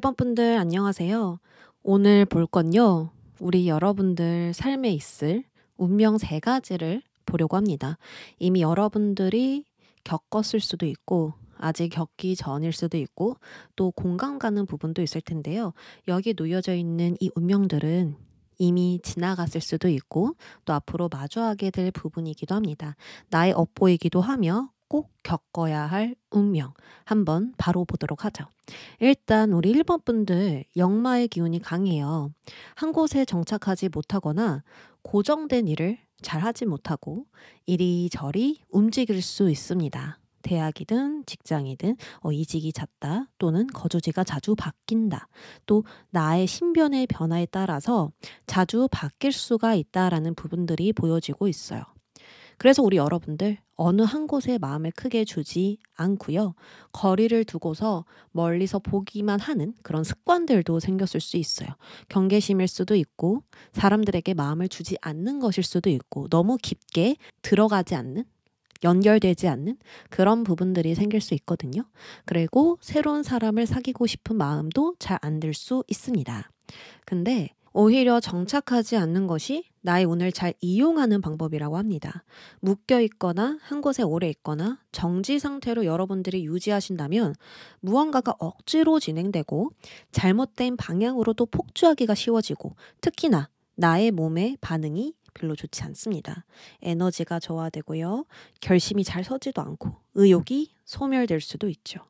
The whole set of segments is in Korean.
1번 분들 안녕하세요. 오늘 볼 건요. 우리 여러분들 삶에 있을 운명 세 가지를 보려고 합니다. 이미 여러분들이 겪었을 수도 있고 아직 겪기 전일 수도 있고 또 공감 가는 부분도 있을 텐데요. 여기 놓여져 있는 이 운명들은 이미 지나갔을 수도 있고 또 앞으로 마주하게 될 부분이기도 합니다. 나의 업보이기도 하며 꼭 겪어야 할 운명 한번 바로 보도록 하죠. 일단 우리 1번 분들 역마의 기운이 강해요. 한 곳에 정착하지 못하거나 고정된 일을 잘 하지 못하고 이리저리 움직일 수 있습니다. 대학이든 직장이든 어, 이직이 잦다 또는 거주지가 자주 바뀐다 또 나의 신변의 변화에 따라서 자주 바뀔 수가 있다라는 부분들이 보여지고 있어요. 그래서 우리 여러분들 어느 한 곳에 마음을 크게 주지 않고요. 거리를 두고서 멀리서 보기만 하는 그런 습관들도 생겼을 수 있어요. 경계심일 수도 있고 사람들에게 마음을 주지 않는 것일 수도 있고 너무 깊게 들어가지 않는 연결되지 않는 그런 부분들이 생길 수 있거든요. 그리고 새로운 사람을 사귀고 싶은 마음도 잘 안 들 수 있습니다. 근데 오히려 정착하지 않는 것이 나의 운을 잘 이용하는 방법이라고 합니다. 묶여 있거나 한 곳에 오래 있거나 정지 상태로 여러분들이 유지하신다면 무언가가 억지로 진행되고 잘못된 방향으로도 폭주하기가 쉬워지고 특히나 나의 몸의 반응이 별로 좋지 않습니다. 에너지가 저하되고요. 결심이 잘 서지도 않고 의욕이 소멸될 수도 있죠.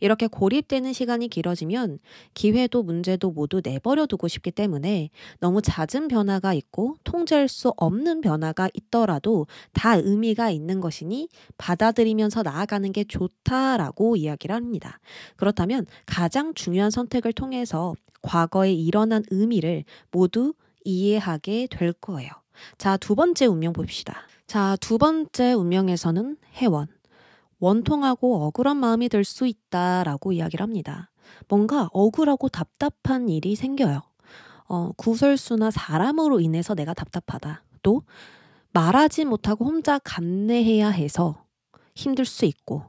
이렇게 고립되는 시간이 길어지면 기회도 문제도 모두 내버려 두고 싶기 때문에 너무 잦은 변화가 있고 통제할 수 없는 변화가 있더라도 다 의미가 있는 것이니 받아들이면서 나아가는 게 좋다라고 이야기를 합니다. 그렇다면 가장 중요한 선택을 통해서 과거에 일어난 의미를 모두 이해하게 될 거예요. 자, 두 번째 운명 봅시다. 자, 두 번째 운명에서는 해원. 원통하고 억울한 마음이 들 수 있다라고 이야기를 합니다. 뭔가 억울하고 답답한 일이 생겨요. 어, 구설수나 사람으로 인해서 내가 답답하다. 또 말하지 못하고 혼자 감내해야 해서 힘들 수 있고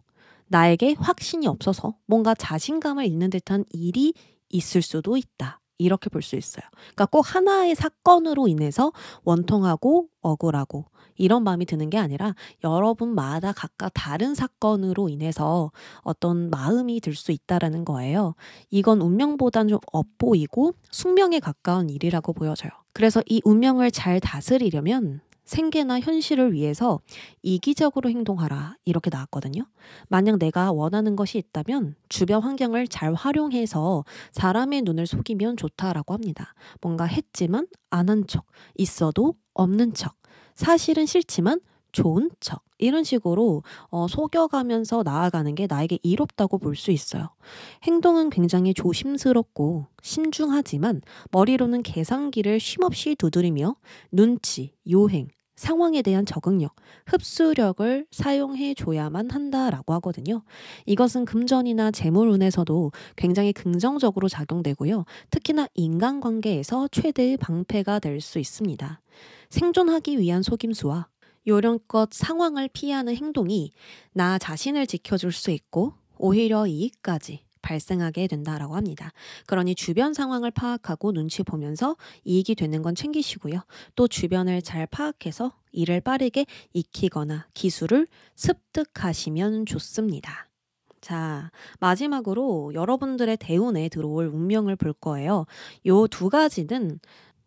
나에게 확신이 없어서 뭔가 자신감을 잃는 듯한 일이 있을 수도 있다. 이렇게 볼 수 있어요. 그러니까 꼭 하나의 사건으로 인해서 원통하고 억울하고 이런 마음이 드는 게 아니라 여러분마다 각각 다른 사건으로 인해서 어떤 마음이 들 수 있다라는 거예요. 이건 운명보단 좀 업보이고 숙명에 가까운 일이라고 보여져요. 그래서 이 운명을 잘 다스리려면 생계나 현실을 위해서 이기적으로 행동하라 이렇게 나왔거든요. 만약 내가 원하는 것이 있다면 주변 환경을 잘 활용해서 사람의 눈을 속이면 좋다라고 합니다. 뭔가 했지만 안 한 척, 있어도 없는 척, 사실은 싫지만 좋은 척 이런 식으로 어, 속여가면서 나아가는 게 나에게 이롭다고 볼 수 있어요. 행동은 굉장히 조심스럽고 신중하지만 머리로는 계산기를 쉼없이 두드리며 눈치, 요행, 상황에 대한 적응력, 흡수력을 사용해 줘야만 한다라고 하거든요. 이것은 금전이나 재물운에서도 굉장히 긍정적으로 작용되고요. 특히나 인간관계에서 최대의 방패가 될 수 있습니다. 생존하기 위한 속임수와 요령껏 상황을 피하는 행동이 나 자신을 지켜줄 수 있고 오히려 이익까지 발생하게 된다라고 합니다. 그러니 주변 상황을 파악하고 눈치 보면서 이익이 되는 건 챙기시고요. 또 주변을 잘 파악해서 일을 빠르게 익히거나 기술을 습득하시면 좋습니다. 자, 마지막으로 여러분들의 대운에 들어올 운명을 볼 거예요. 요 두 가지는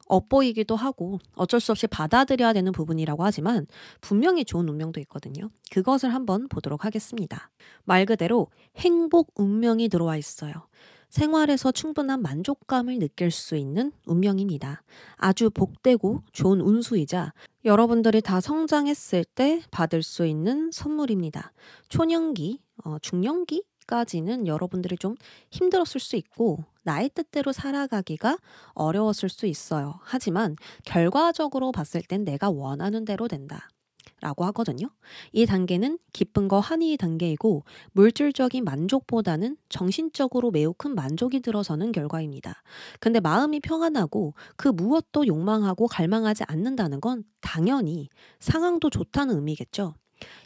업보이기도 하고 어쩔 수 없이 받아들여야 되는 부분이라고 하지만 분명히 좋은 운명도 있거든요. 그것을 한번 보도록 하겠습니다. 말 그대로 행복 운명이 들어와 있어요. 생활에서 충분한 만족감을 느낄 수 있는 운명입니다. 아주 복되고 좋은 운수이자 여러분들이 다 성장했을 때 받을 수 있는 선물입니다. 초년기, 어, 중년기 까지는 여러분들이 좀 힘들었을 수 있고 나의 뜻대로 살아가기가 어려웠을 수 있어요. 하지만 결과적으로 봤을 땐 내가 원하는 대로 된다. 라고 하거든요. 이 단계는 기쁜 거한의 단계이고 물질적인 만족보다는 정신적으로 매우 큰 만족이 들어서는 결과입니다. 근데 마음이 평안하고 그 무엇도 욕망하고 갈망하지 않는다는 건 당연히 상황도 좋다는 의미겠죠.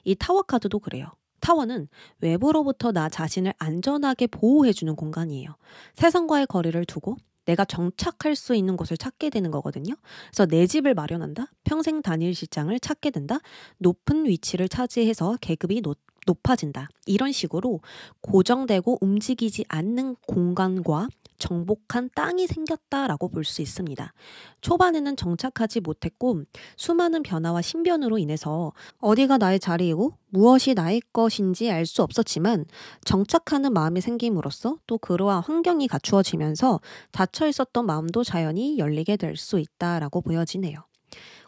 이 타워 카드도 그래요. 타워는 외부로부터 나 자신을 안전하게 보호해주는 공간이에요. 세상과의 거리를 두고 내가 정착할 수 있는 곳을 찾게 되는 거거든요. 그래서 내 집을 마련한다, 평생 단일 직장을 찾게 된다, 높은 위치를 차지해서 계급이 높, 높아진다. 이런 식으로 고정되고 움직이지 않는 공간과 정복한 땅이 생겼다라고 볼 수 있습니다. 초반에는 정착하지 못했고 수많은 변화와 신변으로 인해서 어디가 나의 자리이고 무엇이 나의 것인지 알 수 없었지만 정착하는 마음이 생김으로써 또 그러한 환경이 갖추어지면서 닫혀 있었던 마음도 자연히 열리게 될 수 있다라고 보여지네요.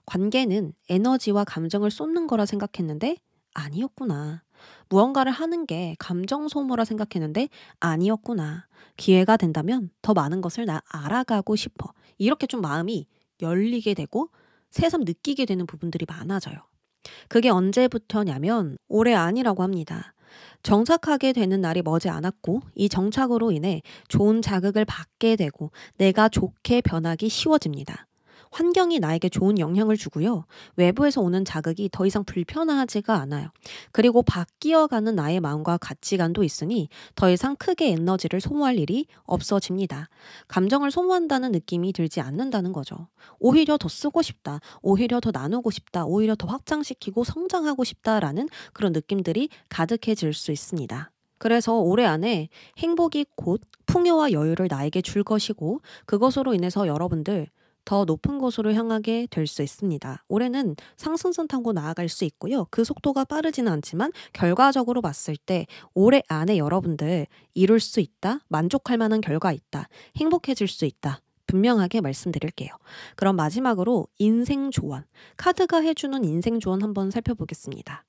관계는 에너지와 감정을 쏟는 거라 생각했는데 아니었구나. 무언가를 하는 게 감정 소모라 생각했는데 아니었구나. 기회가 된다면 더 많은 것을 나 알아가고 싶어. 이렇게 좀 마음이 열리게 되고 새삼 느끼게 되는 부분들이 많아져요. 그게 언제부터냐면 올해 아니라고 합니다. 정착하게 되는 날이 머지 않았고 이 정착으로 인해 좋은 자극을 받게 되고 내가 좋게 변하기 쉬워집니다. 환경이 나에게 좋은 영향을 주고요. 외부에서 오는 자극이 더 이상 불편하지가 않아요. 그리고 바뀌어가는 나의 마음과 가치관도 있으니 더 이상 크게 에너지를 소모할 일이 없어집니다. 감정을 소모한다는 느낌이 들지 않는다는 거죠. 오히려 더 쓰고 싶다. 오히려 더 나누고 싶다. 오히려 더 확장시키고 성장하고 싶다라는 그런 느낌들이 가득해질 수 있습니다. 그래서 올해 안에 행복이 곧 풍요와 여유를 나에게 줄 것이고 그것으로 인해서 여러분들 더 높은 곳으로 향하게 될 수 있습니다. 올해는 상승선 타고 나아갈 수 있고요. 그 속도가 빠르지는 않지만 결과적으로 봤을 때 올해 안에 여러분들 이룰 수 있다, 만족할 만한 결과 있다, 행복해질 수 있다. 분명하게 말씀드릴게요. 그럼 마지막으로 인생 조언. 카드가 해주는 인생 조언 한번 살펴보겠습니다.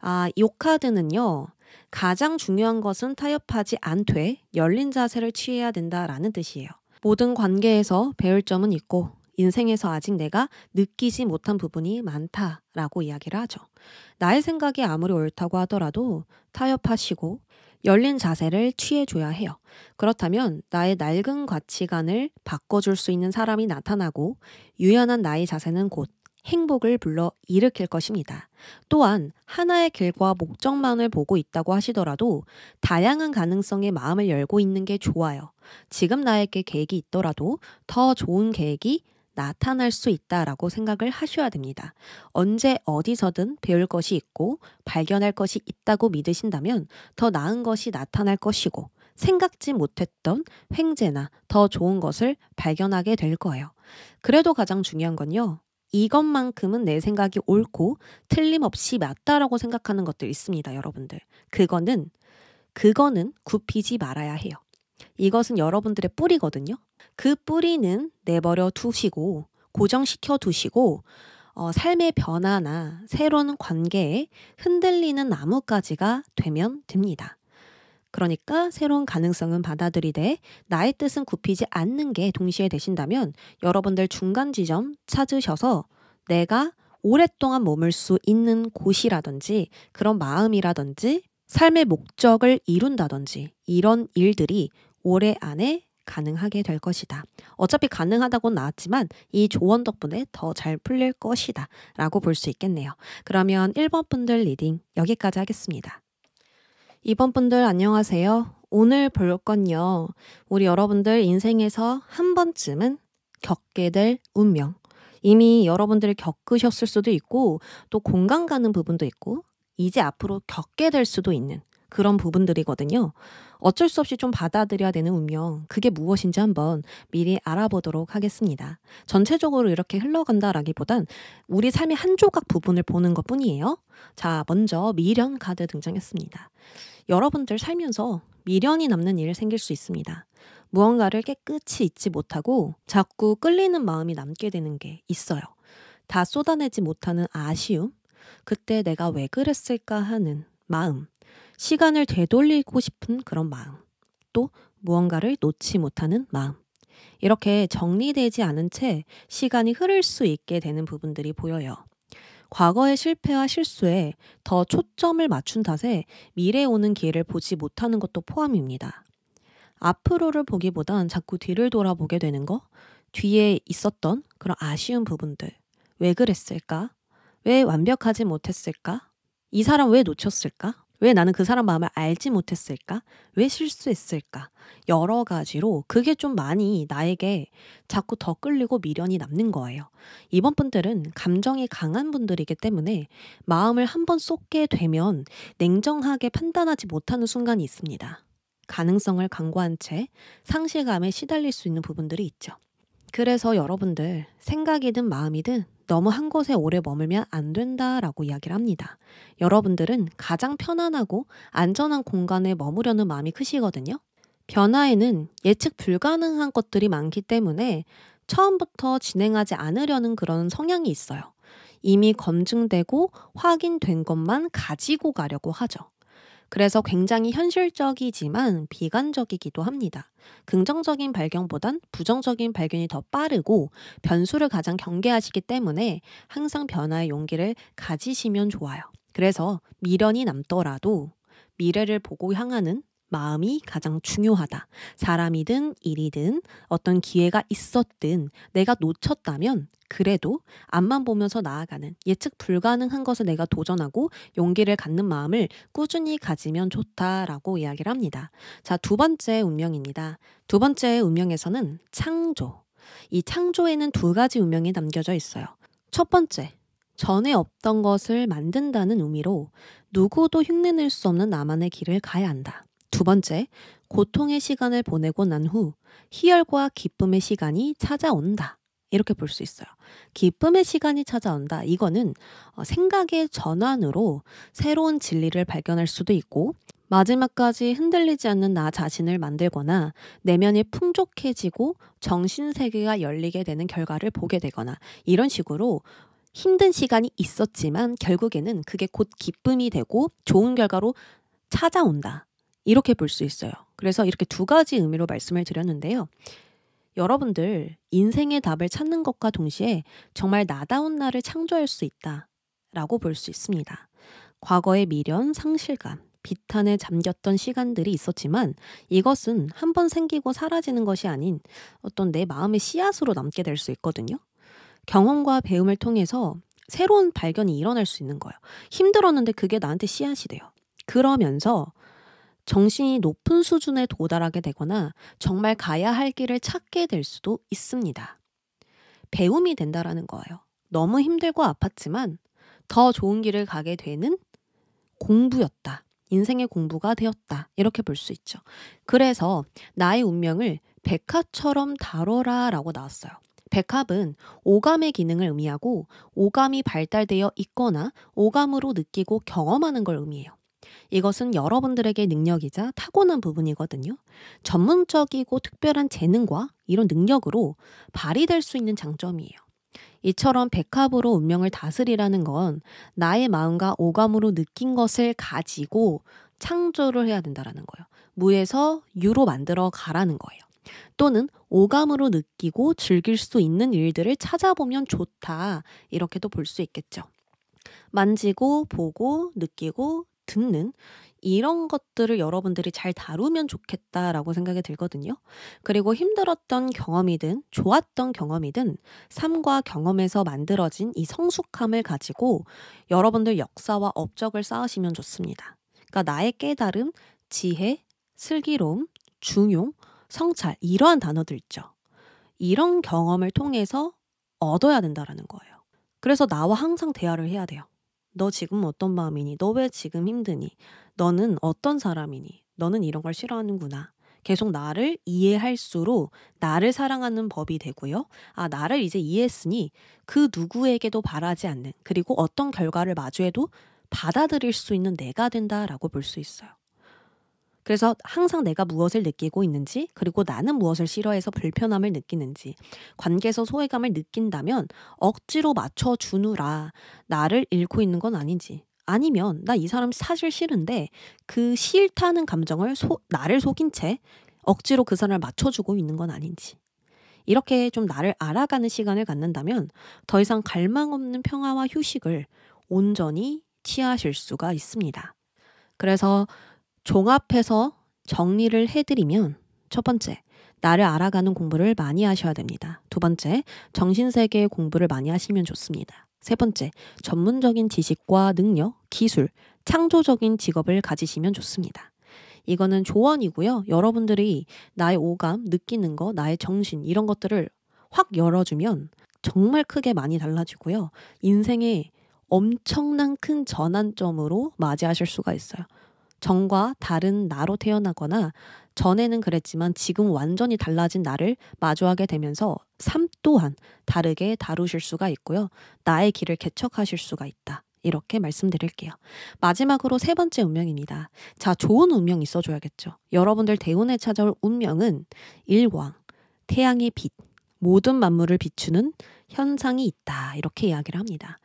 아, 이 카드는요. 가장 중요한 것은 타협하지 않되 열린 자세를 취해야 된다라는 뜻이에요. 모든 관계에서 배울 점은 있고 인생에서 아직 내가 느끼지 못한 부분이 많다라고 이야기를 하죠. 나의 생각이 아무리 옳다고 하더라도 타협하시고 열린 자세를 취해줘야 해요. 그렇다면 나의 낡은 가치관을 바꿔줄 수 있는 사람이 나타나고 유연한 나의 자세는 곧 행복을 불러 일으킬 것입니다. 또한 하나의 길과 목적만을 보고 있다고 하시더라도 다양한 가능성에 마음을 열고 있는 게 좋아요. 지금 나에게 계획이 있더라도 더 좋은 계획이 나타날 수 있다라고 생각을 하셔야 됩니다. 언제 어디서든 배울 것이 있고 발견할 것이 있다고 믿으신다면 더 나은 것이 나타날 것이고 생각지 못했던 횡재나 더 좋은 것을 발견하게 될 거예요. 그래도 가장 중요한 건요. 이것만큼은 내 생각이 옳고 틀림없이 맞다라고 생각하는 것들 있습니다, 여러분들. 그거는, 그거는 굽히지 말아야 해요. 이것은 여러분들의 뿌리거든요. 그 뿌리는 내버려 두시고, 고정시켜 두시고, 어, 삶의 변화나 새로운 관계에 흔들리는 나뭇가지가 되면 됩니다. 그러니까 새로운 가능성은 받아들이되 나의 뜻은 굽히지 않는 게 동시에 되신다면 여러분들 중간 지점 찾으셔서 내가 오랫동안 머물 수 있는 곳이라든지 그런 마음이라든지 삶의 목적을 이룬다든지 이런 일들이 올해 안에 가능하게 될 것이다. 어차피 가능하다고 나왔지만 이 조언 덕분에 더 잘 풀릴 것이다. 라고 볼 수 있겠네요. 그러면 1번 분들 리딩 여기까지 하겠습니다. 이번 분들 안녕하세요. 오늘 볼 건요. 우리 여러분들 인생에서 한 번쯤은 겪게 될 운명. 이미 여러분들이 겪으셨을 수도 있고 또 공감 가는 부분도 있고 이제 앞으로 겪게 될 수도 있는 그런 부분들이거든요. 어쩔 수 없이 좀 받아들여야 되는 운명, 그게 무엇인지 한번 미리 알아보도록 하겠습니다. 전체적으로 이렇게 흘러간다라기보단 우리 삶의 한 조각 부분을 보는 것 뿐이에요. 자, 먼저 미련 카드 등장했습니다. 여러분들 살면서 미련이 남는 일이 생길 수 있습니다. 무언가를 깨끗이 잊지 못하고 자꾸 끌리는 마음이 남게 되는 게 있어요. 다 쏟아내지 못하는 아쉬움, 그때 내가 왜 그랬을까 하는 마음, 시간을 되돌리고 싶은 그런 마음, 또 무언가를 놓지 못하는 마음. 이렇게 정리되지 않은 채 시간이 흐를 수 있게 되는 부분들이 보여요. 과거의 실패와 실수에 더 초점을 맞춘 탓에 미래에 오는 기회를 보지 못하는 것도 포함입니다. 앞으로를 보기보단 자꾸 뒤를 돌아보게 되는 거, 뒤에 있었던 그런 아쉬운 부분들. 왜 그랬을까? 왜 완벽하지 못했을까? 이 사람 왜 놓쳤을까? 왜 나는 그 사람 마음을 알지 못했을까? 왜 실수했을까? 여러 가지로 그게 좀 많이 나에게 자꾸 더 끌리고 미련이 남는 거예요. 이번 분들은 감정이 강한 분들이기 때문에 마음을 한 번 쏟게 되면 냉정하게 판단하지 못하는 순간이 있습니다. 가능성을 강구한 채 상실감에 시달릴 수 있는 부분들이 있죠. 그래서 여러분들 생각이든 마음이든 너무 한 곳에 오래 머물면 안 된다라고 이야기를 합니다. 여러분들은 가장 편안하고 안전한 공간에 머무려는 마음이 크시거든요. 변화에는 예측 불가능한 것들이 많기 때문에 처음부터 진행하지 않으려는 그런 성향이 있어요. 이미 검증되고 확인된 것만 가지고 가려고 하죠. 그래서 굉장히 현실적이지만 비관적이기도 합니다. 긍정적인 발견보단 부정적인 발견이 더 빠르고 변수를 가장 경계하시기 때문에 항상 변화의 용기를 가지시면 좋아요. 그래서 미련이 남더라도 미래를 보고 향하는 마음이 가장 중요하다. 사람이든 일이든 어떤 기회가 있었든 내가 놓쳤다면 그래도 앞만 보면서 나아가는 예측 불가능한 것을 내가 도전하고 용기를 갖는 마음을 꾸준히 가지면 좋다라고 이야기를 합니다. 자, 두 번째 운명입니다. 두 번째 운명에서는 창조. 이 창조에는 두 가지 운명이 담겨져 있어요. 첫 번째, 전에 없던 것을 만든다는 의미로 누구도 흉내낼 수 없는 나만의 길을 가야 한다. 두 번째, 고통의 시간을 보내고 난 후 희열과 기쁨의 시간이 찾아온다. 이렇게 볼 수 있어요. 기쁨의 시간이 찾아온다. 이거는 어, 생각의 전환으로 새로운 진리를 발견할 수도 있고, 마지막까지 흔들리지 않는 나 자신을 만들거나 내면이 풍족해지고 정신세계가 열리게 되는 결과를 보게 되거나 이런 식으로 힘든 시간이 있었지만 결국에는 그게 곧 기쁨이 되고 좋은 결과로 찾아온다. 이렇게 볼 수 있어요. 그래서 이렇게 두 가지 의미로 말씀을 드렸는데요. 여러분들 인생의 답을 찾는 것과 동시에 정말 나다운 나를 창조할 수 있다라고 볼 수 있습니다. 과거의 미련, 상실감, 비탄에 잠겼던 시간들이 있었지만 이것은 한 번 생기고 사라지는 것이 아닌 어떤 내 마음의 씨앗으로 남게 될 수 있거든요. 경험과 배움을 통해서 새로운 발견이 일어날 수 있는 거예요. 힘들었는데 그게 나한테 씨앗이 돼요. 그러면서 정신이 높은 수준에 도달하게 되거나 정말 가야 할 길을 찾게 될 수도 있습니다. 배움이 된다라는 거예요. 너무 힘들고 아팠지만 더 좋은 길을 가게 되는 공부였다. 인생의 공부가 되었다. 이렇게 볼 수 있죠. 그래서 나의 운명을 백합처럼 다뤄라 라고 나왔어요. 백합은 오감의 기능을 의미하고 오감이 발달되어 있거나 오감으로 느끼고 경험하는 걸 의미해요. 이것은 여러분들에게 능력이자 타고난 부분이거든요. 전문적이고 특별한 재능과 이런 능력으로 발휘될 수 있는 장점이에요. 이처럼 백합으로 운명을 다스리라는 건 나의 마음과 오감으로 느낀 것을 가지고 창조를 해야 된다라는 거예요. 무에서 유로 만들어 가라는 거예요. 또는 오감으로 느끼고 즐길 수 있는 일들을 찾아보면 좋다. 이렇게도 볼 수 있겠죠. 만지고, 보고, 느끼고, 듣는 이런 것들을 여러분들이 잘 다루면 좋겠다라고 생각이 들거든요. 그리고 힘들었던 경험이든 좋았던 경험이든 삶과 경험에서 만들어진 이 성숙함을 가지고 여러분들 역사와 업적을 쌓으시면 좋습니다. 그러니까 나의 깨달음, 지혜, 슬기로움, 중용, 성찰 이러한 단어들 있죠. 이런 경험을 통해서 얻어야 된다라는 거예요. 그래서 나와 항상 대화를 해야 돼요. 너 지금 어떤 마음이니? 너 왜 지금 힘드니? 너는 어떤 사람이니? 너는 이런 걸 싫어하는구나. 계속 나를 이해할수록 나를 사랑하는 법이 되고요. 아, 나를 이제 이해했으니 그 누구에게도 바라지 않는 그리고 어떤 결과를 마주해도 받아들일 수 있는 내가 된다라고 볼 수 있어요. 그래서 항상 내가 무엇을 느끼고 있는지 그리고 나는 무엇을 싫어해서 불편함을 느끼는지 관계에서 소외감을 느낀다면 억지로 맞춰 주느라 나를 잃고 있는 건 아닌지 아니면 나 이 사람 사실 싫은데 그 싫다는 감정을 소, 나를 속인 채 억지로 그 사람을 맞춰주고 있는 건 아닌지 이렇게 좀 나를 알아가는 시간을 갖는다면 더 이상 갈망 없는 평화와 휴식을 온전히 취하실 수가 있습니다. 그래서 종합해서 정리를 해드리면 첫 번째, 나를 알아가는 공부를 많이 하셔야 됩니다. 두 번째, 정신세계 공부를 많이 하시면 좋습니다. 세 번째, 전문적인 지식과 능력, 기술, 창조적인 직업을 가지시면 좋습니다. 이거는 조언이고요. 여러분들이 나의 오감, 느끼는 거, 나의 정신, 이런 것들을 확 열어주면 정말 크게 많이 달라지고요. 인생에 엄청난 큰 전환점으로 맞이하실 수가 있어요. 정과 다른 나로 태어나거나 전에는 그랬지만 지금 완전히 달라진 나를 마주하게 되면서 삶 또한 다르게 다루실 수가 있고요. 나의 길을 개척하실 수가 있다. 이렇게 말씀드릴게요. 마지막으로 세 번째 운명입니다. 자, 좋은 운명 있어줘야겠죠. 여러분들 대운에 찾아올 운명은 일광, 태양의 빛, 모든 만물을 비추는 현상이 있다. 이렇게 이야기를 합니다.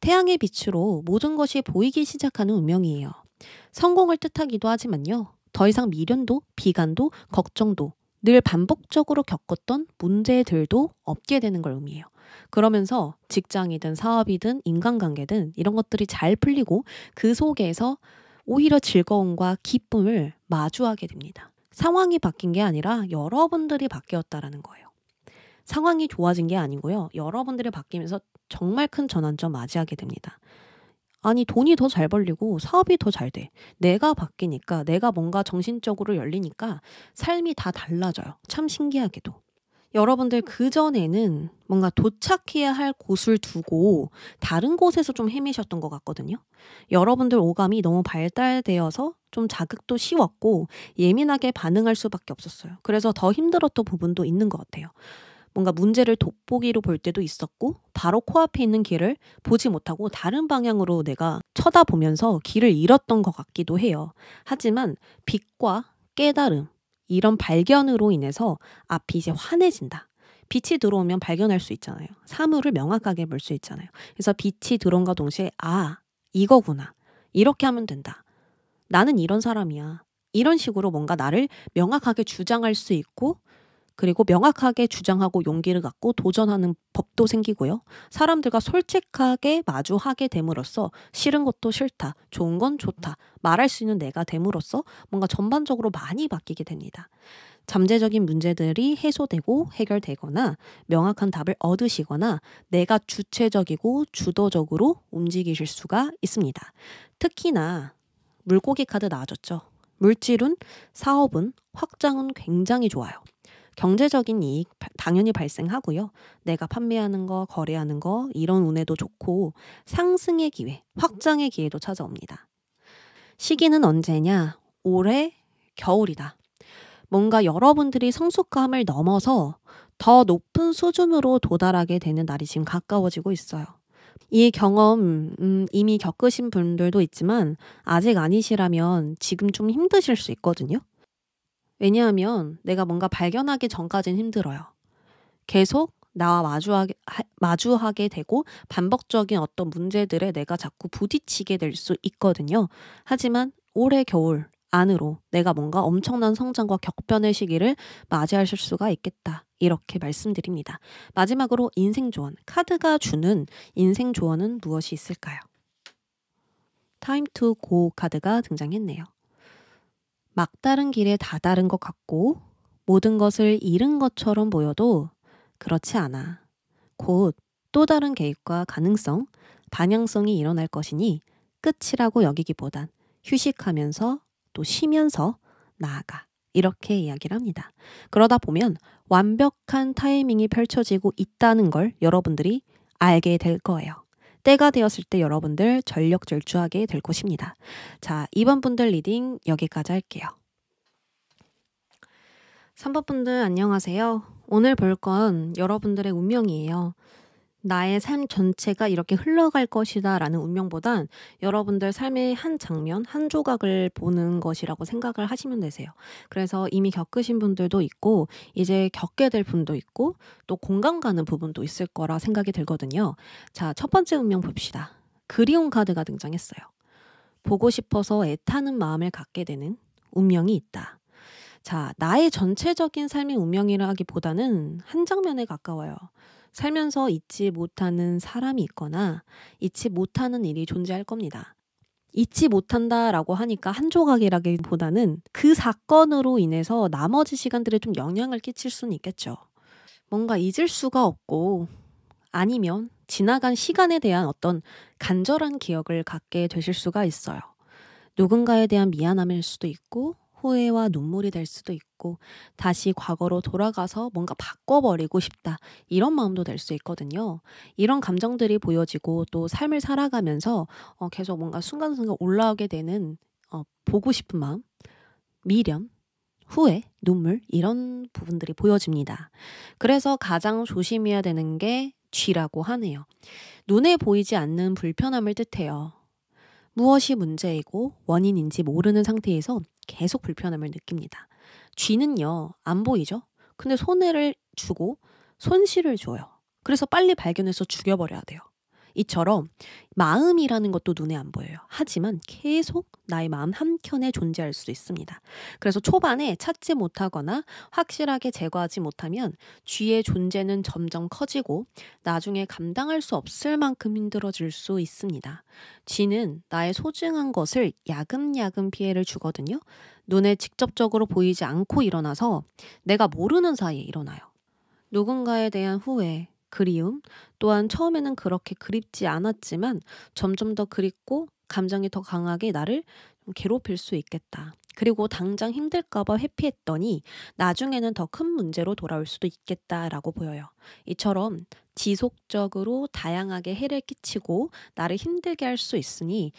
태양의 빛으로 모든 것이 보이기 시작하는 운명이에요. 성공을 뜻하기도 하지만요. 더 이상 미련도, 비관도, 걱정도, 늘 반복적으로 겪었던 문제들도 없게 되는 걸 의미해요. 그러면서 직장이든 사업이든 인간관계든 이런 것들이 잘 풀리고 그 속에서 오히려 즐거움과 기쁨을 마주하게 됩니다. 상황이 바뀐 게 아니라 여러분들이 바뀌었다라는 거예요. 상황이 좋아진 게 아니고요. 여러분들이 바뀌면서 정말 큰 전환점 맞이하게 됩니다. 아니 돈이 더 잘 벌리고 사업이 더 잘 돼. 내가 바뀌니까 내가 뭔가 정신적으로 열리니까 삶이 다 달라져요. 참 신기하게도. 여러분들 그전에는 뭔가 도착해야 할 곳을 두고 다른 곳에서 좀 헤매셨던 것 같거든요. 여러분들 오감이 너무 발달되어서 좀 자극도 쉬웠고 예민하게 반응할 수밖에 없었어요. 그래서 더 힘들었던 부분도 있는 것 같아요. 뭔가 문제를 돋보기로 볼 때도 있었고 바로 코앞에 있는 길을 보지 못하고 다른 방향으로 내가 쳐다보면서 길을 잃었던 것 같기도 해요. 하지만 빛과 깨달음, 이런 발견으로 인해서 앞이 이제 환해진다. 빛이 들어오면 발견할 수 있잖아요. 사물을 명확하게 볼 수 있잖아요. 그래서 빛이 들어온과 동시에 아, 이거구나. 이렇게 하면 된다. 나는 이런 사람이야. 이런 식으로 뭔가 나를 명확하게 주장할 수 있고 그리고 명확하게 주장하고 용기를 갖고 도전하는 법도 생기고요. 사람들과 솔직하게 마주하게 됨으로써 싫은 것도 싫다, 좋은 건 좋다, 말할 수 있는 내가 됨으로써 뭔가 전반적으로 많이 바뀌게 됩니다. 잠재적인 문제들이 해소되고 해결되거나 명확한 답을 얻으시거나 내가 주체적이고 주도적으로 움직이실 수가 있습니다. 특히나 물고기 카드 나와줬죠. 물질은 사업은 확장은 굉장히 좋아요. 경제적인 이익 당연히 발생하고요. 내가 판매하는 거, 거래하는 거, 이런 운에도 좋고 상승의 기회, 확장의 기회도 찾아옵니다. 시기는 언제냐? 올해 겨울이다. 뭔가 여러분들이 성숙함을 넘어서 더 높은 수준으로 도달하게 되는 날이 지금 가까워지고 있어요. 이 경험 음, 이미 겪으신 분들도 있지만 아직 아니시라면 지금 좀 힘드실 수 있거든요. 왜냐하면 내가 뭔가 발견하기 전까진 힘들어요. 계속 나와 마주하게, 마주하게 되고 반복적인 어떤 문제들에 내가 자꾸 부딪히게 될 수 있거든요. 하지만 올해 겨울 안으로 내가 뭔가 엄청난 성장과 격변의 시기를 맞이하실 수가 있겠다. 이렇게 말씀드립니다. 마지막으로 인생 조언. 카드가 주는 인생 조언은 무엇이 있을까요? 타임 투 고 카드가 등장했네요. 막다른 길에 다다른 것 같고 모든 것을 잃은 것처럼 보여도 그렇지 않아. 곧 또 다른 계획과 가능성, 방향성이 일어날 것이니 끝이라고 여기기보단 휴식하면서 또 쉬면서 나아가. 이렇게 이야기를 합니다. 그러다 보면 완벽한 타이밍이 펼쳐지고 있다는 걸 여러분들이 알게 될 거예요. 때가 되었을 때 여러분들 전력 절주하게될 것입니다. 자, 2번 분들 리딩 여기까지 할게요. 3번 분들 안녕하세요. 오늘 볼 건 여러분들의 운명이에요. 나의 삶 전체가 이렇게 흘러갈 것이다 라는 운명보단 여러분들 삶의 한 장면, 한 조각을 보는 것이라고 생각을 하시면 되세요. 그래서 이미 겪으신 분들도 있고, 이제 겪게 될 분도 있고, 또 공감 가는 부분도 있을 거라 생각이 들거든요. 자, 첫 번째 운명 봅시다. 그리운 카드가 등장했어요. 보고 싶어서 애타는 마음을 갖게 되는 운명이 있다. 자, 나의 전체적인 삶의 운명이라기보다는 한 장면에 가까워요. 살면서 잊지 못하는 사람이 있거나 잊지 못하는 일이 존재할 겁니다. 잊지 못한다라고 하니까 한 조각이라기보다는 그 사건으로 인해서 나머지 시간들에 좀 영향을 끼칠 수는 있겠죠. 뭔가 잊을 수가 없고 아니면 지나간 시간에 대한 어떤 간절한 기억을 갖게 되실 수가 있어요. 누군가에 대한 미안함일 수도 있고 후회와 눈물이 될 수도 있고 다시 과거로 돌아가서 뭔가 바꿔버리고 싶다 이런 마음도 될 수 있거든요. 이런 감정들이 보여지고 또 삶을 살아가면서 어, 계속 뭔가 순간순간 올라오게 되는 어, 보고 싶은 마음, 미련, 후회, 눈물 이런 부분들이 보여집니다. 그래서 가장 조심해야 되는 게 쥐라고 하네요. 눈에 보이지 않는 불편함을 뜻해요. 무엇이 문제이고 원인인지 모르는 상태에서 계속 불편함을 느낍니다. 쥐는요, 안 보이죠? 근데 손해를 주고 손실을 줘요. 그래서 빨리 발견해서 죽여버려야 돼요. 이처럼 마음이라는 것도 눈에 안 보여요. 하지만 계속 나의 마음 한켠에 존재할 수 있습니다. 그래서 초반에 찾지 못하거나 확실하게 제거하지 못하면 쥐의 존재는 점점 커지고 나중에 감당할 수 없을 만큼 힘들어질 수 있습니다. 쥐는 나의 소중한 것을 야금야금 피해를 주거든요. 눈에 직접적으로 보이지 않고 일어나서 내가 모르는 사이에 일어나요. 누군가에 대한 후회, 그리움 또한 처음에는 그렇게 그립지 않았지만 점점 더 그립고 감정이 더 강하게 나를 괴롭힐 수 있겠다. 그리고 당장 힘들까봐 회피했더니 나중에는 더 큰 문제로 돌아올 수도 있겠다라고 보여요. 이처럼 지속적으로 다양하게 해를 끼치고 나를 힘들게 할 수 있으니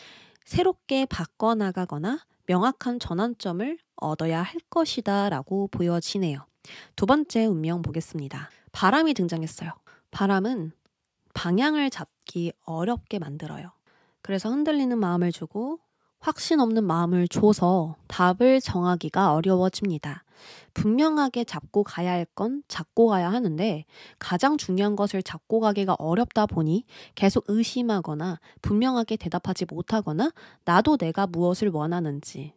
새롭게 바꿔나가거나 명확한 전환점을 얻어야 할 것이다라고 보여지네요. 두 번째 운명 보겠습니다. 바람이 등장했어요. 바람은 방향을 잡기 어렵게 만들어요. 그래서 흔들리는 마음을 주고 확신 없는 마음을 줘서 답을 정하기가 어려워집니다. 분명하게 잡고 가야 할 건 잡고 가야 하는데 가장 중요한 것을 잡고 가기가 어렵다 보니 계속 의심하거나 분명하게 대답하지 못하거나 나도 내가 무엇을 원하는지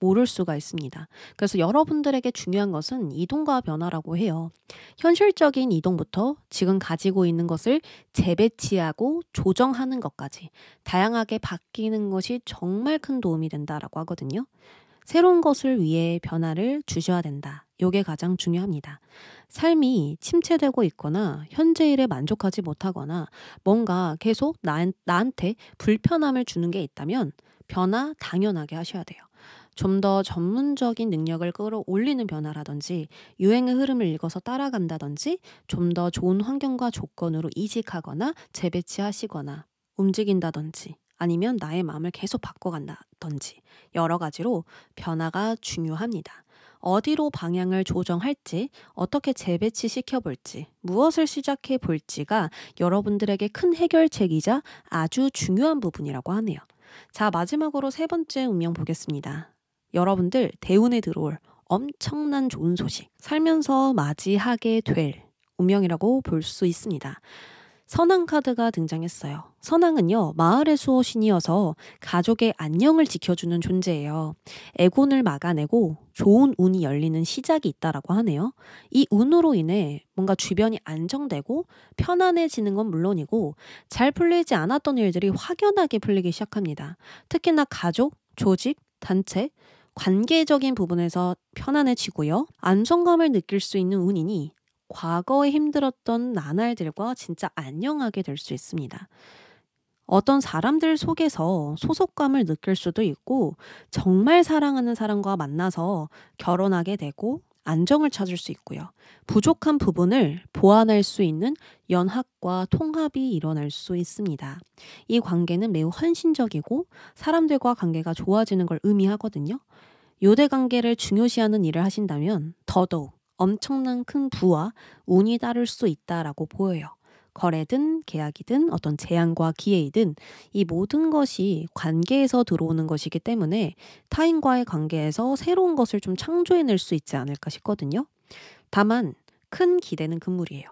모를 수가 있습니다. 그래서 여러분들에게 중요한 것은 이동과 변화라고 해요. 현실적인 이동부터 지금 가지고 있는 것을 재배치하고 조정하는 것까지 다양하게 바뀌는 것이 정말 큰 도움이 된다라고 하거든요. 새로운 것을 위해 변화를 주셔야 된다. 요게 가장 중요합니다. 삶이 침체되고 있거나 현재 일에 만족하지 못하거나 뭔가 계속 나, 나한테 불편함을 주는 게 있다면 변화 당연하게 하셔야 돼요. 좀더 전문적인 능력을 끌어올리는 변화라든지 유행의 흐름을 읽어서 따라간다든지 좀 더 좋은 환경과 조건으로 이직하거나 재배치하시거나 움직인다든지 아니면 나의 마음을 계속 바꿔간다든지 여러 가지로 변화가 중요합니다. 어디로 방향을 조정할지, 어떻게 재배치 시켜볼지, 무엇을 시작해 볼지가 여러분들에게 큰 해결책이자 아주 중요한 부분이라고 하네요. 자, 마지막으로 세 번째 운명 보겠습니다. 여러분들 대운에 들어올 엄청난 좋은 소식, 살면서 맞이하게 될 운명이라고 볼 수 있습니다. 선왕 카드가 등장했어요. 선왕은요, 마을의 수호신이어서 가족의 안녕을 지켜주는 존재예요. 애곤을 막아내고 좋은 운이 열리는 시작이 있다라고 하네요. 이 운으로 인해 뭔가 주변이 안정되고 편안해지는 건 물론이고 잘 풀리지 않았던 일들이 확연하게 풀리기 시작합니다. 특히나 가족, 조직, 단체, 관계적인 부분에서 편안해지고요. 안정감을 느낄 수 있는 운이니 과거에 힘들었던 나날들과 진짜 안녕하게 될 수 있습니다. 어떤 사람들 속에서 소속감을 느낄 수도 있고 정말 사랑하는 사람과 만나서 결혼하게 되고 안정을 찾을 수 있고요. 부족한 부분을 보완할 수 있는 연합과 통합이 일어날 수 있습니다. 이 관계는 매우 헌신적이고 사람들과 관계가 좋아지는 걸 의미하거든요. 요대 관계를 중요시하는 일을 하신다면 더더욱 엄청난 큰 부와 운이 따를 수 있다라고 보여요. 거래든 계약이든 어떤 제한과 기회이든 이 모든 것이 관계에서 들어오는 것이기 때문에 타인과의 관계에서 새로운 것을 좀 창조해낼 수 있지 않을까 싶거든요. 다만 큰 기대는 금물이에요.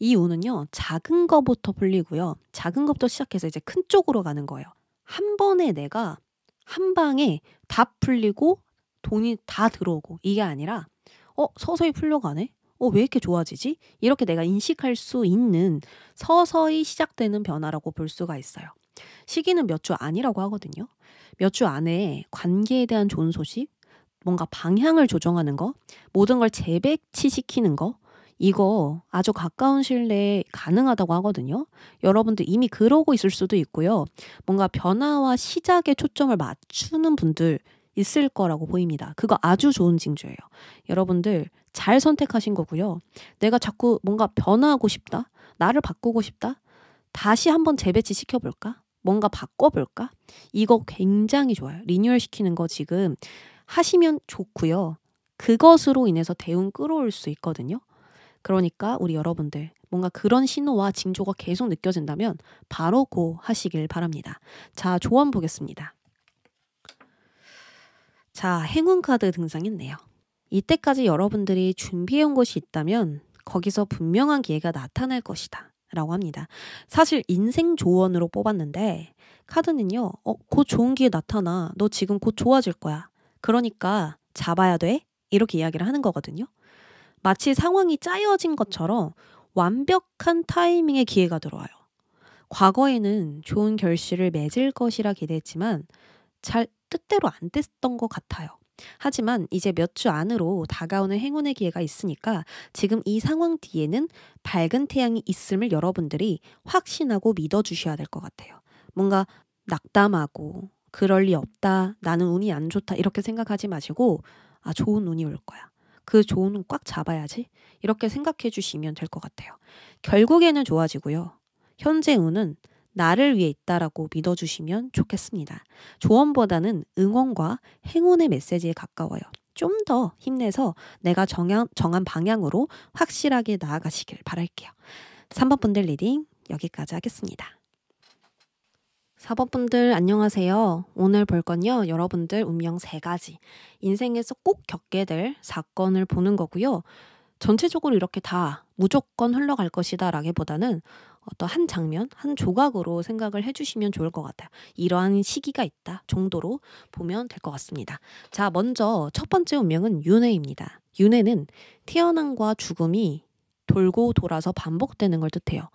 이 운은요, 작은 것부터 풀리고요. 작은 것부터 시작해서 이제 큰 쪽으로 가는 거예요. 한 번에 내가 한 방에 다 풀리고 돈이 다 들어오고 이게 아니라 어, 서서히 풀려가네? 어, 왜 이렇게 좋아지지? 이렇게 내가 인식할 수 있는 서서히 시작되는 변화라고 볼 수가 있어요. 시기는 몇 주아니라고 하거든요. 몇 주 안에 관계에 대한 좋은 소식, 뭔가 방향을 조정하는 거, 모든 걸 재배치시키는 거, 이거 아주 가까운 신뢰에 가능하다고 하거든요. 여러분들 이미 그러고 있을 수도 있고요. 뭔가 변화와 시작에 초점을 맞추는 분들 있을 거라고 보입니다. 그거 아주 좋은 징조예요. 여러분들 잘 선택하신 거고요. 내가 자꾸 뭔가 변화하고 싶다. 나를 바꾸고 싶다. 다시 한번 재배치 시켜볼까? 뭔가 바꿔볼까? 이거 굉장히 좋아요. 리뉴얼 시키는 거 지금 하시면 좋고요. 그것으로 인해서 대운 끌어올 수 있거든요. 그러니까 우리 여러분들 뭔가 그런 신호와 징조가 계속 느껴진다면 바로 고 하시길 바랍니다. 자, 조언 보겠습니다. 자, 행운 카드 등장했네요. 이때까지 여러분들이 준비해온 것이 있다면 거기서 분명한 기회가 나타날 것이다. 라고 합니다. 사실 인생 조언으로 뽑았는데 카드는요, 어, 곧 좋은 기회 나타나. 너 지금 곧 좋아질 거야. 그러니까 잡아야 돼. 이렇게 이야기를 하는 거거든요. 마치 상황이 짜여진 것처럼 완벽한 타이밍의 기회가 들어와요. 과거에는 좋은 결실을 맺을 것이라 기대했지만 잘 뜻대로 안 됐던 것 같아요. 하지만 이제 몇 주 안으로 다가오는 행운의 기회가 있으니까 지금 이 상황 뒤에는 밝은 태양이 있음을 여러분들이 확신하고 믿어주셔야 될 것 같아요. 뭔가 낙담하고 그럴 리 없다, 나는 운이 안 좋다 이렇게 생각하지 마시고 아, 좋은 운이 올 거야. 그 좋은 운 꽉 잡아야지. 이렇게 생각해 주시면 될 것 같아요. 결국에는 좋아지고요. 현재 운은 나를 위해 있다라고 믿어주시면 좋겠습니다. 조언보다는 응원과 행운의 메시지에 가까워요. 좀 더 힘내서 내가 정한, 정한 방향으로 확실하게 나아가시길 바랄게요. 3번 분들 리딩 여기까지 하겠습니다. 4번분들 안녕하세요. 오늘 볼 건요. 여러분들 운명 3가지 인생에서 꼭 겪게 될 사건을 보는 거고요. 전체적으로 이렇게 다 무조건 흘러갈 것이다 라기보다는 어떤 한 장면, 한 조각으로 생각을 해주시면 좋을 것 같아요. 이러한 시기가 있다 정도로 보면 될 것 같습니다. 자, 먼저 첫 번째 운명은 윤회입니다. 윤회는 태어남과 죽음이 돌고 돌아서 반복되는 걸 뜻해요.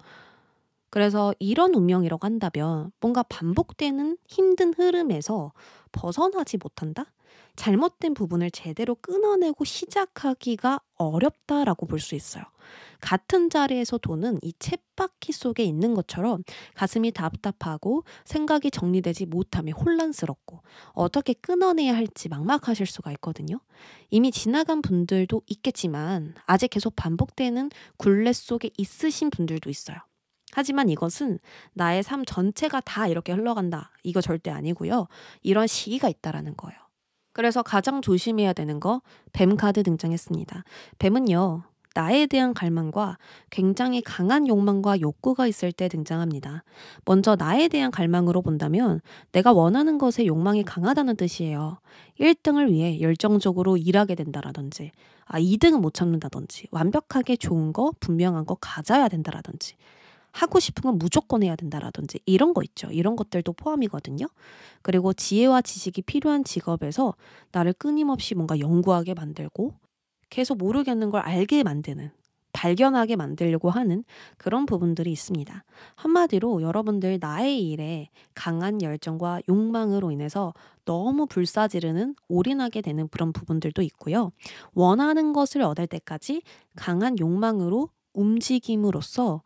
그래서 이런 운명이라고 한다면 뭔가 반복되는 힘든 흐름에서 벗어나지 못한다? 잘못된 부분을 제대로 끊어내고 시작하기가 어렵다라고 볼 수 있어요. 같은 자리에서 도는 이 챗바퀴 속에 있는 것처럼 가슴이 답답하고 생각이 정리되지 못함에 혼란스럽고 어떻게 끊어내야 할지 막막하실 수가 있거든요. 이미 지나간 분들도 있겠지만 아직 계속 반복되는 굴레 속에 있으신 분들도 있어요. 하지만 이것은 나의 삶 전체가 다 이렇게 흘러간다. 이거 절대 아니고요. 이런 시기가 있다라는 거예요. 그래서 가장 조심해야 되는 거 뱀 카드 등장했습니다. 뱀은요. 나에 대한 갈망과 굉장히 강한 욕망과 욕구가 있을 때 등장합니다. 먼저 나에 대한 갈망으로 본다면 내가 원하는 것에 욕망이 강하다는 뜻이에요. 1등을 위해 열정적으로 일하게 된다라든지, 아, 2등은 못 참는다든지, 완벽하게 좋은 거, 분명한 거 가져야 된다라든지, 하고 싶은 건 무조건 해야 된다라든지 이런 거 있죠. 이런 것들도 포함이거든요. 그리고 지혜와 지식이 필요한 직업에서 나를 끊임없이 뭔가 연구하게 만들고 계속 모르겠는 걸 알게 만드는 발견하게 만들려고 하는 그런 부분들이 있습니다. 한마디로 여러분들 나의 일에 강한 열정과 욕망으로 인해서 너무 불사지르는 올인하게 되는 그런 부분들도 있고요. 원하는 것을 얻을 때까지 강한 욕망으로 움직임으로써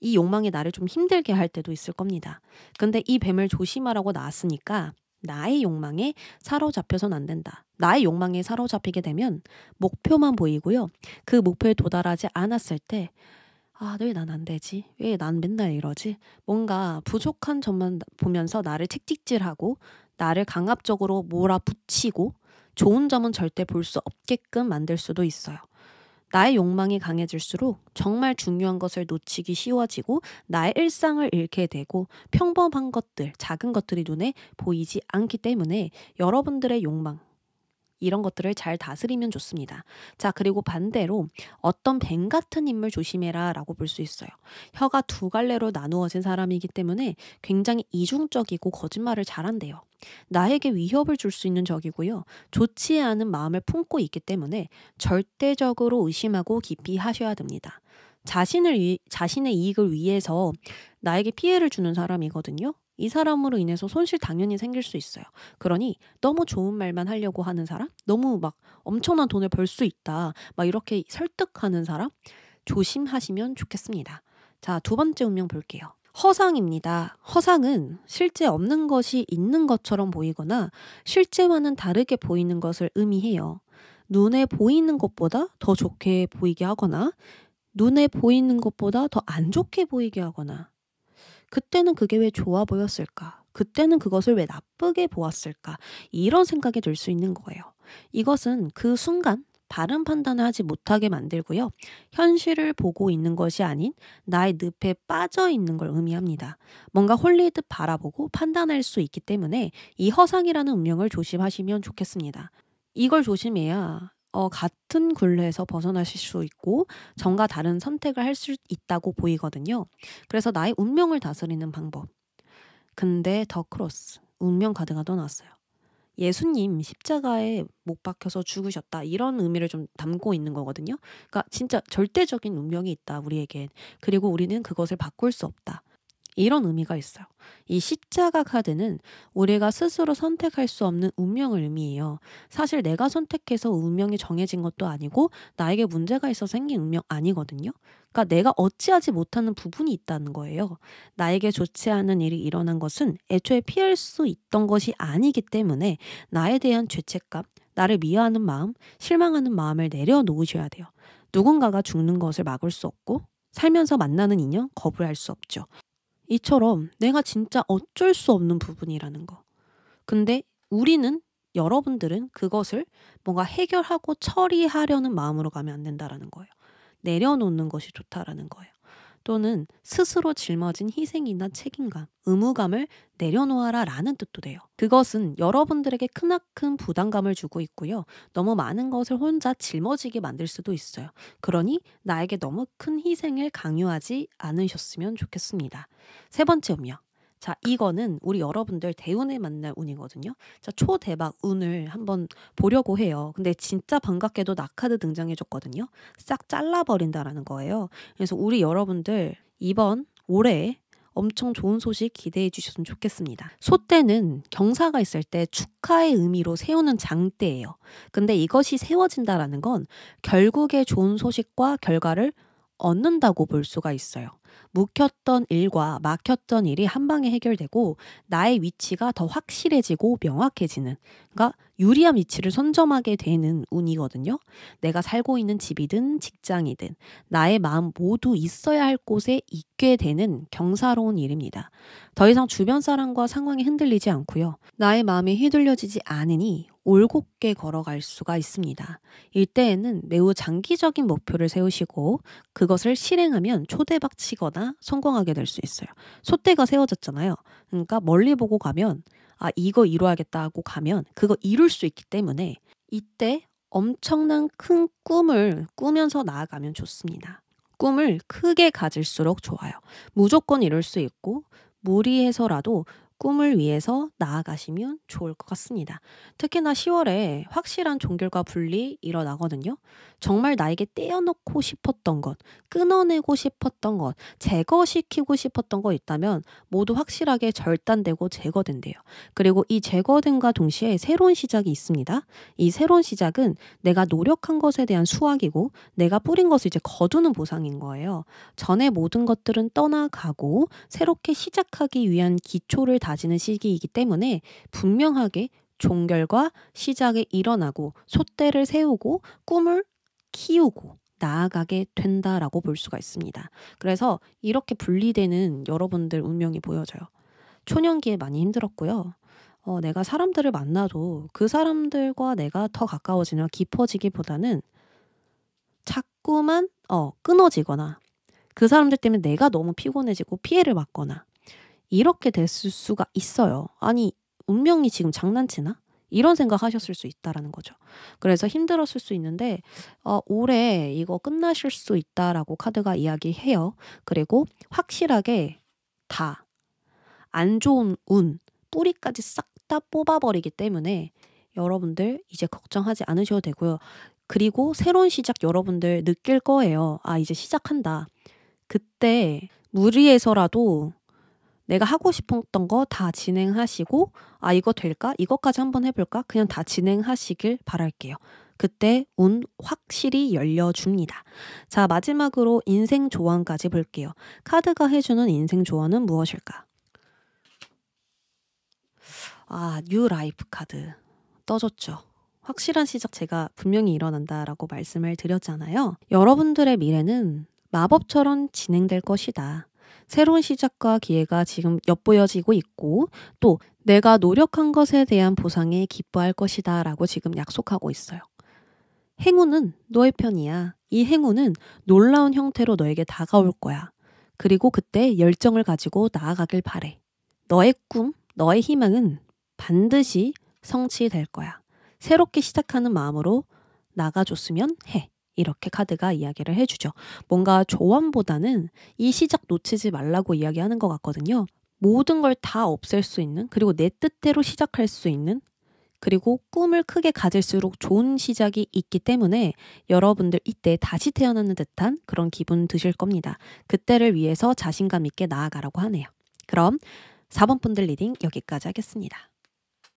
이 욕망이 나를 좀 힘들게 할 때도 있을 겁니다. 근데 이 뱀을 조심하라고 나왔으니까 나의 욕망에 사로잡혀선 안 된다. 나의 욕망에 사로잡히게 되면 목표만 보이고요. 그 목표에 도달하지 않았을 때 아, 왜 난 안 되지? 왜 난 맨날 이러지? 뭔가 부족한 점만 보면서 나를 틱찍질하고 나를 강압적으로 몰아붙이고 좋은 점은 절대 볼 수 없게끔 만들 수도 있어요. 나의 욕망이 강해질수록 정말 중요한 것을 놓치기 쉬워지고 나의 일상을 잃게 되고 평범한 것들, 작은 것들이 눈에 보이지 않기 때문에 여러분들의 욕망, 이런 것들을 잘 다스리면 좋습니다. 자, 그리고 반대로 어떤 뱀 같은 인물 조심해라 라고 볼 수 있어요. 혀가 두 갈래로 나누어진 사람이기 때문에 굉장히 이중적이고 거짓말을 잘한대요. 나에게 위협을 줄 수 있는 적이고요. 좋지 않은 마음을 품고 있기 때문에 절대적으로 의심하고 깊이 하셔야 됩니다. 자신을 자신의 이익을 위해서 나에게 피해를 주는 사람이거든요. 이 사람으로 인해서 손실 당연히 생길 수 있어요. 그러니 너무 좋은 말만 하려고 하는 사람, 너무 막 엄청난 돈을 벌 수 있다, 막 이렇게 설득하는 사람, 조심하시면 좋겠습니다. 자, 두 번째 운명 볼게요. 허상입니다. 허상은 실제 없는 것이 있는 것처럼 보이거나 실제와는 다르게 보이는 것을 의미해요. 눈에 보이는 것보다 더 좋게 보이게 하거나 눈에 보이는 것보다 더 안 좋게 보이게 하거나 그때는 그게 왜 좋아 보였을까? 그때는 그것을 왜 나쁘게 보았을까? 이런 생각이 들 수 있는 거예요. 이것은 그 순간 바른 판단을 하지 못하게 만들고요. 현실을 보고 있는 것이 아닌 나의 늪에 빠져 있는 걸 의미합니다. 뭔가 홀리듯 바라보고 판단할 수 있기 때문에 이 허상이라는 운명을 조심하시면 좋겠습니다. 이걸 조심해야 어, 같은 굴레에서 벗어나실 수 있고 전과 다른 선택을 할 수 있다고 보이거든요. 그래서 나의 운명을 다스리는 방법. 근데 더 크로스 운명 카드가 더 나왔어요. 예수님 십자가에 못 박혀서 죽으셨다 이런 의미를 좀 담고 있는 거거든요. 그러니까 진짜 절대적인 운명이 있다 우리에겐 그리고 우리는 그것을 바꿀 수 없다. 이런 의미가 있어요. 이 십자가 카드는 우리가 스스로 선택할 수 없는 운명을 의미해요. 사실 내가 선택해서 운명이 정해진 것도 아니고 나에게 문제가 있어 생긴 운명 아니거든요. 그러니까 내가 어찌하지 못하는 부분이 있다는 거예요. 나에게 좋지 않은 일이 일어난 것은 애초에 피할 수 있던 것이 아니기 때문에 나에 대한 죄책감, 나를 미워하는 마음, 실망하는 마음을 내려놓으셔야 돼요. 누군가가 죽는 것을 막을 수 없고 살면서 만나는 인연 거부할 수 없죠. 이처럼 내가 진짜 어쩔 수 없는 부분이라는 거. 근데 우리는 여러분들은 그것을 뭔가 해결하고 처리하려는 마음으로 가면 안 된다라는 거예요. 내려놓는 것이 좋다라는 거예요. 또는 스스로 짊어진 희생이나 책임감, 의무감을 내려놓아라 라는 뜻도 돼요. 그것은 여러분들에게 크나큰 부담감을 주고 있고요. 너무 많은 것을 혼자 짊어지게 만들 수도 있어요. 그러니 나에게 너무 큰 희생을 강요하지 않으셨으면 좋겠습니다. 세 번째 음력. 자, 이거는 우리 여러분들 대운을 만날 운이거든요. 자, 초대박 운을 한번 보려고 해요. 근데 진짜 반갑게도 낙하드 등장해줬거든요. 싹 잘라버린다라는 거예요. 그래서 우리 여러분들 이번 올해 엄청 좋은 소식 기대해 주셨으면 좋겠습니다. 소때는 경사가 있을 때 축하의 의미로 세우는 장대예요. 근데 이것이 세워진다라는 건 결국에 좋은 소식과 결과를 얻는다고 볼 수가 있어요. 묵혔던 일과 막혔던 일이 한 방에 해결되고 나의 위치가 더 확실해지고 명확해지는 그러니까 유리한 위치를 선점하게 되는 운이거든요. 내가 살고 있는 집이든 직장이든 나의 마음 모두 있어야 할 곳에 있게 되는 경사로운 일입니다. 더 이상 주변 사람과 상황이 흔들리지 않고요. 나의 마음이 휘둘려지지 않으니 올곧게 걸어갈 수가 있습니다. 이때에는 매우 장기적인 목표를 세우시고 그것을 실행하면 초대박 치거나 성공하게 될 수 있어요. 소대가 세워졌잖아요. 그러니까 멀리 보고 가면 아, 이거 이루어야겠다고 가면 그거 이룰 수 있기 때문에 이때 엄청난 큰 꿈을 꾸면서 나아가면 좋습니다. 꿈을 크게 가질수록 좋아요. 무조건 이룰 수 있고 무리해서라도 꿈을 위해서 나아가시면 좋을 것 같습니다. 특히나 10월에 확실한 종결과 분리 일어나거든요. 정말 나에게 떼어놓고 싶었던 것, 끊어내고 싶었던 것, 제거시키고 싶었던 것 있다면 모두 확실하게 절단되고 제거된대요. 그리고 이 제거됨과 동시에 새로운 시작이 있습니다. 이 새로운 시작은 내가 노력한 것에 대한 수확이고 내가 뿌린 것을 이제 거두는 보상인 거예요. 전에 모든 것들은 떠나가고 새롭게 시작하기 위한 기초를 다지는 시기이기 때문에 분명하게 종결과 시작이 일어나고 소대를 세우고 꿈을 키우고 나아가게 된다라고 볼 수가 있습니다. 그래서 이렇게 분리되는 여러분들 운명이 보여져요. 초년기에 많이 힘들었고요. 어, 내가 사람들을 만나도 그 사람들과 내가 더 가까워지나 깊어지기보다는 자꾸만 어, 끊어지거나 그 사람들 때문에 내가 너무 피곤해지고 피해를 받거나 이렇게 됐을 수가 있어요. 아니, 운명이 지금 장난치나? 이런 생각하셨을 수 있다라는 거죠. 그래서 힘들었을 수 있는데 어, 올해 이거 끝나실 수 있다라고 카드가 이야기해요. 그리고 확실하게 다 안 좋은 운 뿌리까지 싹 다 뽑아버리기 때문에 여러분들 이제 걱정하지 않으셔도 되고요. 그리고 새로운 시작 여러분들 느낄 거예요. 아 이제 시작한다. 그때 무리해서라도 내가 하고 싶었던 거 다 진행하시고 아 이거 될까? 이것까지 한번 해볼까? 그냥 다 진행하시길 바랄게요. 그때 운 확실히 열려줍니다. 자, 마지막으로 인생 조언까지 볼게요. 카드가 해주는 인생 조언은 무엇일까? 아, 뉴 라이프 카드. 떠졌죠. 확실한 시작 제가 분명히 일어난다라고 말씀을 드렸잖아요. 여러분들의 미래는 마법처럼 진행될 것이다. 새로운 시작과 기회가 지금 엿보여지고 있고 또 내가 노력한 것에 대한 보상에 기뻐할 것이다 라고 지금 약속하고 있어요. 행운은 너의 편이야. 이 행운은 놀라운 형태로 너에게 다가올 거야. 그리고 그때 열정을 가지고 나아가길 바래. 너의 꿈, 너의 희망은 반드시 성취될 거야. 새롭게 시작하는 마음으로 나가줬으면 해. 이렇게 카드가 이야기를 해주죠. 뭔가 조언보다는 이 시작 놓치지 말라고 이야기하는 것 같거든요. 모든 걸 다 없앨 수 있는, 그리고 내 뜻대로 시작할 수 있는, 그리고 꿈을 크게 가질수록 좋은 시작이 있기 때문에 여러분들 이때 다시 태어나는 듯한 그런 기분 드실 겁니다. 그때를 위해서 자신감 있게 나아가라고 하네요. 그럼 4번 분들 리딩 여기까지 하겠습니다.